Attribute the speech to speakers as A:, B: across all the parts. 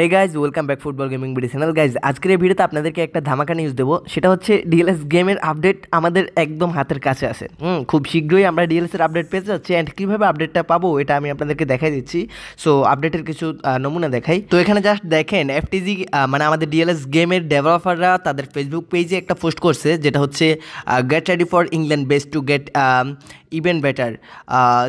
A: হে guys welcome back football gaming BD channel guys আজকের এই ভিডিওতে আপনাদেরকে একটা ধামাকা নিউজ দেবো সেটা হচ্ছে ডিএলএস গেমের আপডেট আমাদের একদম হাতের কাছে আছে হুম খুব শীঘ্রই আমরা ডিএলএসের আপডেট পেয়ে যাচ্ছি অ্যান্ড কীভাবে আপডেটটা পাবো এটা আমি আপনাদেরকে দেখাই দিচ্ছি সো আপডেটের কিছু নমুনা দেখাই তো এখানে জাস্ট দেখেন এফটিজি মানে আমাদের ডিএলএস গেমের ডেভেলপাররা তাদের ফেসবুক পেজে একটা পোস্ট করছে যেটা হচ্ছে get ready for England best to get even better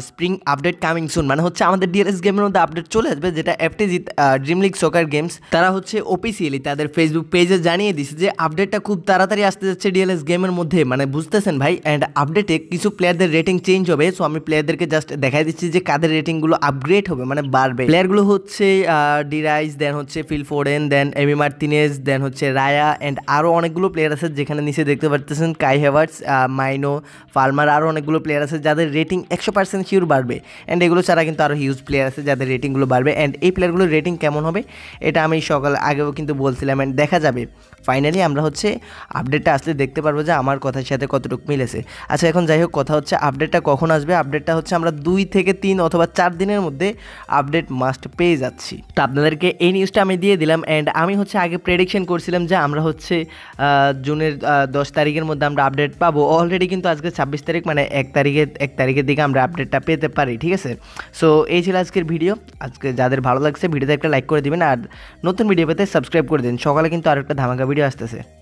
A: spring update coming soon মানে হচ্ছে আমাদের ডিএলএস গেমের মধ্যে আপডেট চলে আসবে যেটা FTG dream league soccer games তারা হচ্ছে অফিসিয়ালি তাদের ফেসবুক পেজে জানিয়ে দিচ্ছে যে আপডেটটা খুব তাড়াতাড়ি আসতে যাচ্ছে ডিএলএস গেমের মধ্যে মানে বুঝতেছেন ভাই অ্যান্ড আপডেটে কিছু প্লেয়ারদের রেটিং চেঞ্জ হবে সো আমি প্লেয়ারদেরকে জাস্ট দেখাই দিচ্ছি যে কাদের রেটিংগুলো আপগ্রেড হবে মানে বাড়বে প্লেয়ারগুলো হচ্ছে ডিরাইস uh, দেন হচ্ছে ফিল ফোরেন দেন এমি মার্তিনেস দেন হচ্ছে রায়া অ্যান্ড আরও অনেকগুলো প্লেয়ার আছে যেখানে নিচে দেখতে পারতেছেন কাই হেভার্টস মাইনো ফার্মার আরও অনেকগুলো প্লেয়ার আছে আছে যাদের রেটিং একশো পার্সেন্ট শিওর বাড়বে অ্যান্ড এগুলো ছাড়া কিন্তু আরও হিউজ প্লেয়ার আছে যাদের রেটিংগুলো বাড়বে অ্যান্ড এই প্লেয়ারগুলোর রেটিং কেমন হবে এটা আমি সকাল আগেও কিন্তু বলছিলাম অ্যান্ড দেখা যাবে ফাইনালি আমরা হচ্ছে আপডেটটা আসলে দেখতে পারবো যে আমার কথার সাথে কতটুকু মিলেছে আচ্ছা এখন যাই হোক কথা হচ্ছে আপডেটটা কখন আসবে আপডেটটা হচ্ছে আমরা দুই থেকে তিন অথবা চার দিনের মধ্যে আপডেট মাস্ট পেয়ে যাচ্ছি তো আপনাদেরকে এই নিউজটা আমি দিয়ে দিলাম অ্যান্ড আমি হচ্ছে আগে প্রেডিকশন করছিলাম যে আমরা হচ্ছে জুনের দশ তারিখের মধ্যে আমরা আপডেট পাবো অলরেডি কিন্তু আজকে ছাব্বিশ তারিখ মানে এক তারিখে তারিখের এক তারিখের দিকে আমরা আপডেটটা পেতে পারি ঠিক আছে সো এই ছিল আজকের ভিডিও আজকে যাদের ভালো লাগছে ভিডিওতে একটা লাইক করে দিবেন আর নতুন ভিডিও পেতে সাবস্ক্রাইব করে দিন সকালে কিন্তু আরেকটা ধামাকা ভিডিও আসতেছে